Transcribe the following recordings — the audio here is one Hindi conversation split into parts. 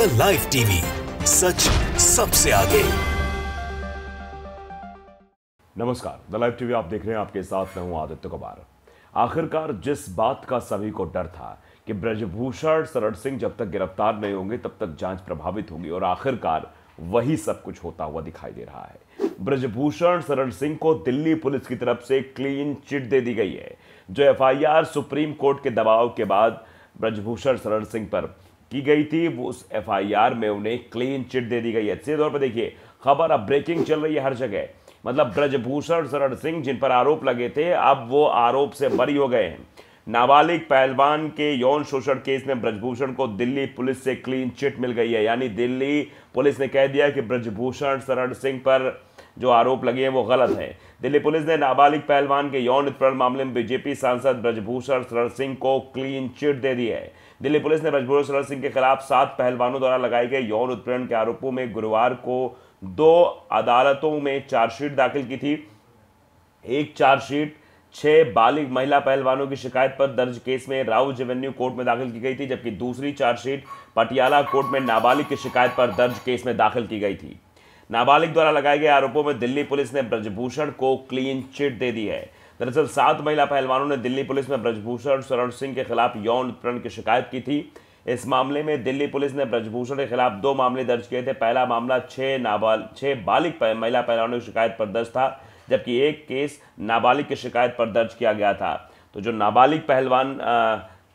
द लाइव टीवी सच सबसे आगे नमस्कार द लाइव टीवी आप देख रहे हैं आपके साथ मैं हूं आदित्य कुमार आखिरकार जिस बात का सभी को डर था कि ब्रजभूषण शरण सिंह जब तक गिरफ्तार नहीं होंगे तब तक जांच प्रभावित होगी और आखिरकार वही सब कुछ होता हुआ दिखाई दे रहा है ब्रजभूषण शरण सिंह को दिल्ली पुलिस की तरफ से क्लीन चिट दे दी गई है जो एफआईआर सुप्रीम कोर्ट के दबाव के बाद ब्रजभूषण शरण सिंह पर की गई थी वो उस एफआईआर में उन्हें क्लीन चिट दे दी गई है सीधे तौर पर देखिए खबर अब ब्रेकिंग चल रही है हर जगह मतलब ब्रजभूषण शरण सिंह जिन पर आरोप लगे थे अब वो आरोप से बरी हो गए हैं नाबालिग पहलवान के यौन शोषण केस में ब्रजभूषण को दिल्ली पुलिस से क्लीन चिट मिल गई है यानी दिल्ली पुलिस ने कह दिया कि ब्रजभूषण शरण सिंह पर जो आरोप लगे हैं वो गलत है दिल्ली पुलिस ने नाबालिग पहलवान के यौन उत्पीड़न मामले में बीजेपी सांसद ब्रजभूषण शरण सिंह को क्लीन चिट दे दी है दिल्ली पुलिस ने मजबूर शरण सिंह के खिलाफ सात पहलवानों द्वारा लगाए गए यौन उत्पीड़न के आरोपों में गुरुवार को दो अदालतों में चार्जशीट दाखिल की थी एक चार्जशीट छह बालिक महिला पहलवानों की शिकायत पर दर्ज केस में राउज एवेन्यू कोर्ट में दाखिल की गई थी जबकि दूसरी चार्जशीट पटियाला कोर्ट में नाबालिग की शिकायत पर दर्ज केस में दाखिल की गई थी नाबालिग द्वारा लगाए गए आरोपों में दिल्ली पुलिस ने ब्रजभूषण को क्लीन चिट दे दी है दरअसल सात महिला पहलवानों ने दिल्ली पुलिस में ब्रजभूषण शरण सिंह के खिलाफ यौन उत्पीड़न की शिकायत की थी इस मामले में दिल्ली पुलिस ने ब्रजभूषण के खिलाफ दो मामले दर्ज किए थे पहला मामला छः नाबाल छः बालिक महिला पहलवानों की शिकायत पर दर्ज था जबकि एक केस नाबालिग की शिकायत पर दर्ज किया गया था तो जो नाबालिग पहलवान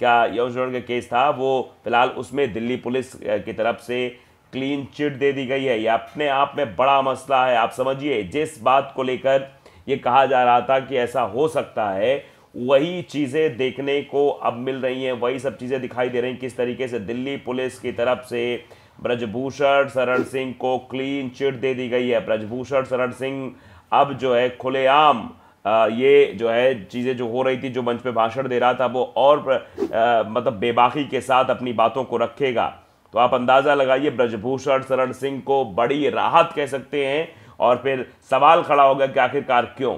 का यौन का केस था वो फिलहाल उसमें दिल्ली पुलिस की तरफ से क्लीन चिट दे दी गई है ये अपने आप में बड़ा मसला है आप समझिए जिस बात को लेकर ये कहा जा रहा था कि ऐसा हो सकता है वही चीज़ें देखने को अब मिल रही हैं वही सब चीज़ें दिखाई दे रही हैं किस तरीके से दिल्ली पुलिस की तरफ से ब्रजभूषण शरण सिंह को क्लीन चिट दे दी गई है ब्रजभूषण शरण सिंह अब जो है खुलेआम ये जो है चीज़ें जो हो रही थी जो मंच पे भाषण दे रहा था वो और आ, मतलब बेबाकी के साथ अपनी बातों को रखेगा तो आप अंदाज़ा लगाइए ब्रजभूषण शरण सिंह को बड़ी राहत कह सकते हैं और फिर सवाल खड़ा होगा कि आखिरकार क्यों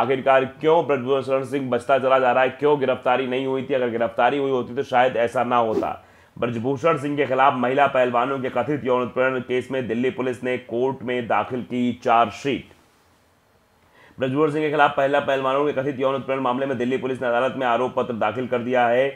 आखिरकार क्यों ब्रजभूषण सिंह बचता चला जा रहा है क्यों गिरफ्तारी नहीं हुई थी अगर गिरफ्तारी हुई होती तो शायद ऐसा ना होता ब्रजभूषण सिंह के खिलाफ महिला पहलवानों के कथित यौन उत्पीड़न केस में दिल्ली पुलिस ने कोर्ट में दाखिल की चार्जशीट ब्रजभूषण सिंह के खिलाफ पहला पहलवानों के कथित यौन उत्पीड़न मामले में दिल्ली पुलिस ने अदालत में आरोप पत्र दाखिल कर दिया है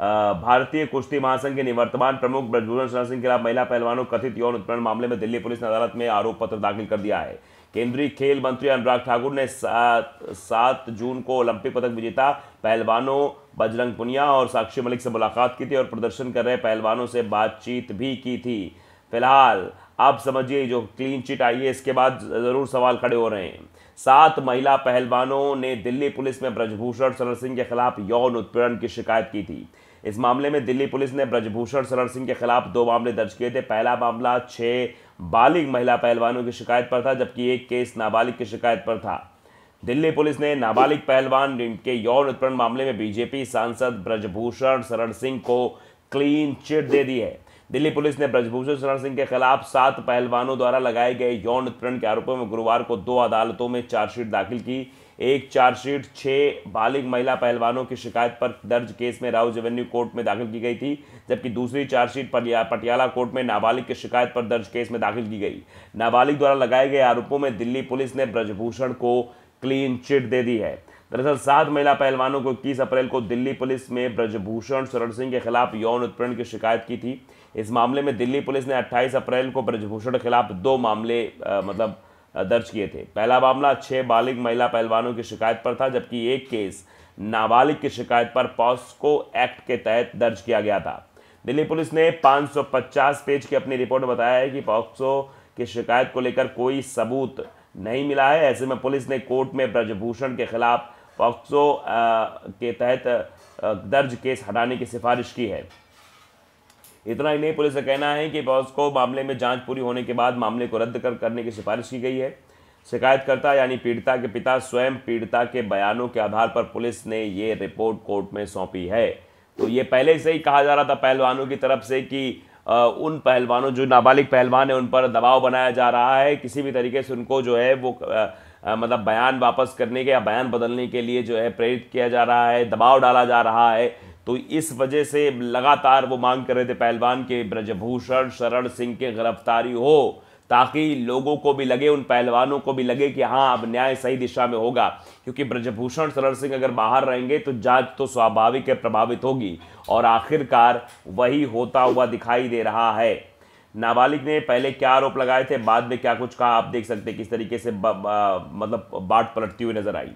भारतीय कुश्ती महासंघ के निवर्तमान प्रमुख ब्रजभूषण शरण सिंह के खिलाफ महिला पहलवानों कथित यौन उत्पीड़न मामले में दिल्ली पुलिस ने अदालत में आरोप पत्र दाखिल कर दिया है केंद्रीय खेल मंत्री अनुराग ठाकुर ने सात जून को ओलंपिक पदक विजेता पहलवानों बजरंग पुनिया और साक्षी मलिक से मुलाकात की थी और प्रदर्शन कर रहे पहलवानों से बातचीत भी की थी फिलहाल आप समझिए जो क्लीन चिट आई है इसके बाद ज़रूर सवाल खड़े हो रहे हैं सात महिला पहलवानों ने दिल्ली पुलिस में ब्रजभूषण शरण सिंह के खिलाफ यौन उत्पीड़न की शिकायत की थी इस मामले में दिल्ली पुलिस ने ब्रजभूषण शरण सिंह के खिलाफ दो मामले दर्ज किए थे पहला मामला छः बालिग महिला पहलवानों की शिकायत पर था जबकि एक केस नाबालिग की शिकायत पर था दिल्ली पुलिस ने नाबालिग पहलवान के यौन उत्पन्न मामले में बीजेपी सांसद ब्रजभूषण शरण सिंह को क्लीन चिट दे दी है दिल्ली पुलिस ने ब्रजभूषण शरण सिंह के खिलाफ सात पहलवानों द्वारा लगाए गए यौन उत्पीड़न के आरोपों में गुरुवार को दो अदालतों में चार्जशीट दाखिल की एक चार्जशीट छः बालिग महिला पहलवानों की शिकायत पर दर्ज केस में राउज एवेन्यू कोर्ट में दाखिल की गई थी जबकि दूसरी चार्जशीट पटियाला कोर्ट में नाबालिग की शिकायत पर दर्ज केस में दाखिल की गई नाबालिग द्वारा लगाए गए आरोपों में दिल्ली पुलिस ने ब्रजभूषण को क्लीन चिट दे दी है दरअसल सात महिला पहलवानों को इक्कीस अप्रैल को दिल्ली पुलिस में ब्रजभूषण शरण सिंह के खिलाफ यौन उत्पीड़न की शिकायत की थी इस मामले में दिल्ली पुलिस ने 28 अप्रैल को ब्रजभूषण के खिलाफ दो मामले आ, मतलब दर्ज किए थे पहला मामला छः बालिग महिला पहलवानों की शिकायत पर था जबकि एक केस नाबालिग की शिकायत पर पॉस्को एक्ट के तहत दर्ज किया गया था दिल्ली पुलिस ने 550 पेज की अपनी रिपोर्ट में बताया है कि पॉक्सो की शिकायत को लेकर कोई सबूत नहीं मिला है ऐसे में पुलिस ने कोर्ट में ब्रजभूषण के खिलाफ पॉक्सो के तहत दर्ज केस हटाने की सिफारिश की है इतना ही नहीं पुलिस का कहना है कि पॉस्को मामले में जांच पूरी होने के बाद मामले को रद्द कर करने की सिफारिश की गई है शिकायतकर्ता यानी पीड़िता के पिता स्वयं पीड़िता के बयानों के आधार पर पुलिस ने ये रिपोर्ट कोर्ट में सौंपी है तो ये पहले से ही कहा जा रहा था पहलवानों की तरफ से कि उन पहलवानों जो नाबालिग पहलवान है उन पर दबाव बनाया जा रहा है किसी भी तरीके से उनको जो है वो मतलब बयान वापस करने के या बयान बदलने के लिए जो है प्रेरित किया जा रहा है दबाव डाला जा रहा है तो इस वजह से लगातार वो मांग कर रहे थे पहलवान के ब्रजभूषण शरण सिंह के गिरफ्तारी हो ताकि लोगों को भी लगे उन पहलवानों को भी लगे कि हाँ अब न्याय सही दिशा में होगा क्योंकि ब्रजभूषण शरण सिंह अगर बाहर रहेंगे तो जांच तो स्वाभाविक है प्रभावित होगी और आखिरकार वही होता हुआ दिखाई दे रहा है नाबालिग ने पहले क्या आरोप लगाए थे बाद में क्या कुछ कहा आप देख सकते किस तरीके से ब, ब, मतलब बाट पलटती हुई नजर आई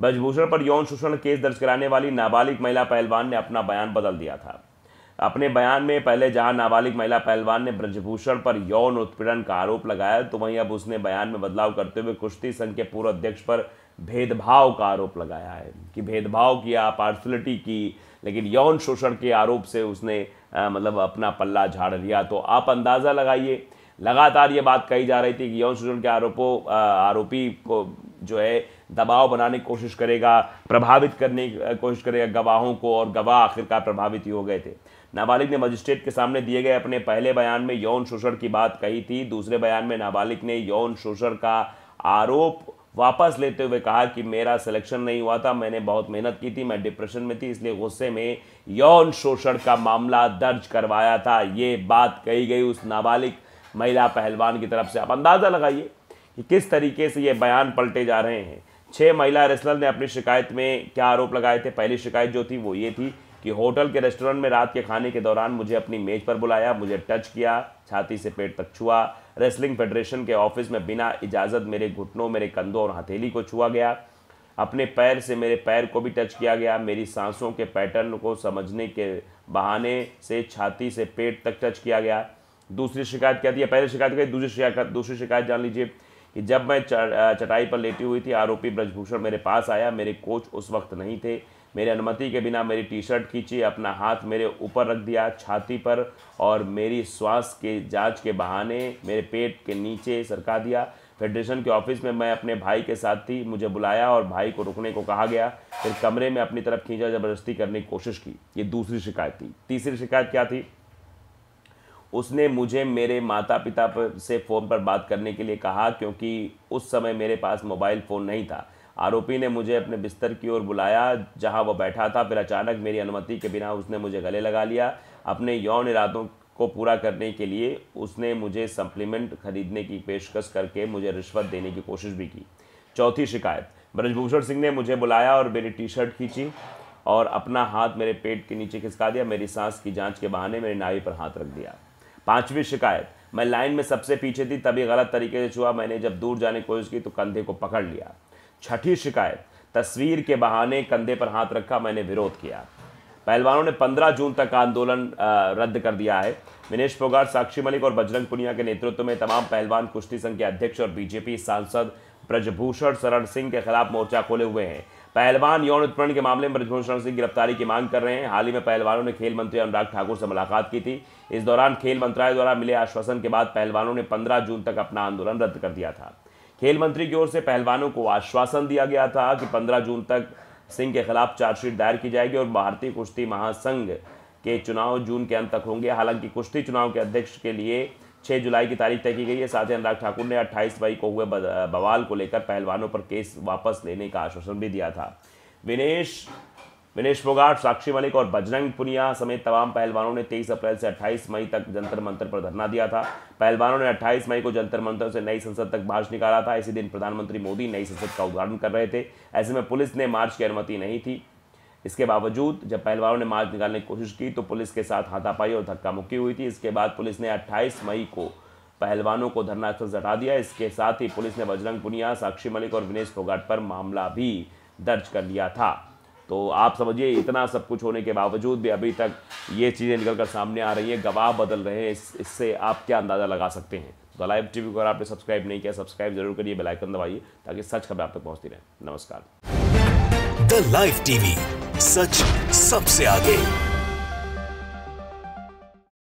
ब्रजभूषण पर यौन शोषण केस दर्ज कराने वाली नाबालिग महिला पहलवान ने अपना बयान बदल दिया था अपने बयान में पहले जहां नाबालिग महिला पहलवान ने ब्रजभूषण पर यौन उत्पीड़न का आरोप लगाया तो वहीं अब उसने बयान में बदलाव करते हुए कुश्ती संघ के पूर्व अध्यक्ष पर भेदभाव का आरोप लगाया है कि भेदभाव किया पार्सलिटी की लेकिन यौन शोषण के आरोप से उसने आ, मतलब अपना पल्ला झाड़ लिया तो आप अंदाज़ा लगाइए लगातार ये बात कही जा रही थी कि यौन शोषण के आरोपों आरोपी को जो है दबाव बनाने की कोशिश करेगा प्रभावित करने की कोशिश करेगा गवाहों को और गवाह आखिरकार प्रभावित ही हो गए थे नाबालिग ने मजिस्ट्रेट के सामने दिए गए अपने पहले बयान में यौन शोषण की बात कही थी दूसरे बयान में नाबालिग ने यौन शोषण का आरोप वापस लेते हुए कहा कि मेरा सिलेक्शन नहीं हुआ था मैंने बहुत मेहनत की थी मैं डिप्रेशन में थी इसलिए गुस्से में यौन शोषण का मामला दर्ज करवाया था ये बात कही गई उस नाबालिग महिला पहलवान की तरफ से आप अंदाज़ा लगाइए कि किस तरीके से ये बयान पलटे जा रहे हैं छः महिला रेस्लर ने अपनी शिकायत में क्या आरोप लगाए थे पहली शिकायत जो थी वो ये थी कि होटल के रेस्टोरेंट में रात के खाने के दौरान मुझे अपनी मेज पर बुलाया मुझे टच किया छाती से पेट तक छुआ रेसलिंग फेडरेशन के ऑफिस में बिना इजाज़त मेरे घुटनों मेरे कंधों और हथेली को छुआ गया अपने पैर से मेरे पैर को भी टच किया गया मेरी सांसों के पैटर्न को समझने के बहाने से छाती से पेट तक टच किया गया दूसरी शिकायत क्या थी पहली शिकायत कही दूसरी शिकायत दूसरी शिकायत जान लीजिए कि जब मैं चटाई पर लेटी हुई थी आरोपी ब्रजभूषण मेरे पास आया मेरे कोच उस वक्त नहीं थे मेरी अनुमति के बिना मेरी टी शर्ट खींची अपना हाथ मेरे ऊपर रख दिया छाती पर और मेरी श्वास के जांच के बहाने मेरे पेट के नीचे सरका दिया फेडरेशन के ऑफिस में मैं अपने भाई के साथ थी मुझे बुलाया और भाई को रुकने को कहा गया फिर कमरे में अपनी तरफ खींचा जबरदस्ती करने की कोशिश की ये दूसरी शिकायत थी तीसरी शिकायत क्या थी उसने मुझे मेरे माता पिता पर से फ़ोन पर बात करने के लिए कहा क्योंकि उस समय मेरे पास मोबाइल फ़ोन नहीं था आरोपी ने मुझे अपने बिस्तर की ओर बुलाया जहां वह बैठा था फिर अचानक मेरी अनुमति के बिना उसने मुझे गले लगा लिया अपने यौन इरादों को पूरा करने के लिए उसने मुझे सप्लीमेंट खरीदने की पेशकश करके मुझे रिश्वत देने की कोशिश भी की चौथी शिकायत ब्रजभूषण सिंह ने मुझे बुलाया और मेरी टी शर्ट खींची और अपना हाथ मेरे पेट के नीचे खिसका दिया मेरी सांस की जांच के बहाने मेरी नाई पर हाथ रख दिया पांचवी शिकायत मैं लाइन में सबसे पीछे थी तभी गलत तरीके से छुआ मैंने जब दूर जाने की कोशिश की तो कंधे को पकड़ लिया छठी शिकायत तस्वीर के बहाने कंधे पर हाथ रखा मैंने विरोध किया पहलवानों ने 15 जून तक आंदोलन रद्द कर दिया है विनेश फोगाट साक्षी मलिक और बजरंग पुनिया के नेतृत्व में तमाम पहलवान कुश्ती संघ के अध्यक्ष और बीजेपी सांसद ब्रजभूषण शरण सिंह के खिलाफ मोर्चा खोले हुए हैं पहलवान यौन उत्पीड़न के मामले में ब्रजभूषण सिंह गिरफ्तारी की मांग कर रहे हैं हाल ही में पहलवानों ने खेल मंत्री अनुराग ठाकुर से मुलाकात की थी इस दौरान खेल मंत्रालय द्वारा मिले आश्वासन के बाद पहलवानों ने पंद्रह जून तक अपना आंदोलन रद्द कर दिया था खेल मंत्री की ओर से पहलवानों को आश्वासन दिया गया था कि पंद्रह जून तक सिंह के खिलाफ चार्जशीट दायर की जाएगी और भारतीय कुश्ती महासंघ के चुनाव जून के अंत तक होंगे हालांकि कुश्ती चुनाव के अध्यक्ष के लिए छः जुलाई की तारीख तय की गई है साथ ही अनुराग ठाकुर ने अट्ठाईस मई को हुए बवाल को लेकर पहलवानों पर केस वापस लेने का आश्वासन भी दिया था विनेश विनेश फोगाट साक्षी मलिक और बजरंग पुनिया समेत तमाम पहलवानों ने 23 अप्रैल से 28 मई तक जंतर मंत्र पर धरना दिया था पहलवानों ने 28 मई को जंतर मंत्र से नई संसद तक मार्च निकाला था इसी दिन प्रधानमंत्री मोदी नई संसद का उद्घाटन कर रहे थे ऐसे में पुलिस ने मार्च की अनुमति नहीं थी इसके बावजूद जब पहलवानों ने मार्च निकालने की कोशिश की तो पुलिस के साथ हाथापाई और धक्का मुक्की हुई थी इसके बाद पुलिस ने 28 मई को पहलवानों को धरना स्थल से हटा दिया इसके साथ ही पुलिस ने बजरंग पुनिया साक्षी मलिक और विनेश फोगाट पर मामला भी दर्ज कर लिया था तो आप समझिए इतना सब कुछ होने के बावजूद भी अभी तक ये चीज़ें निकल कर सामने आ रही हैं गवाह बदल रहे हैं इस, इससे आप क्या अंदाज़ा लगा सकते हैं तो लाइव टीवी को अगर आपने सब्सक्राइब नहीं किया सब्सक्राइब जरूर करिए बेलाइकन दबाइए ताकि सच खबर आप तक पहुँचती रहे नमस्कार द लाइव टीवी सच सबसे आगे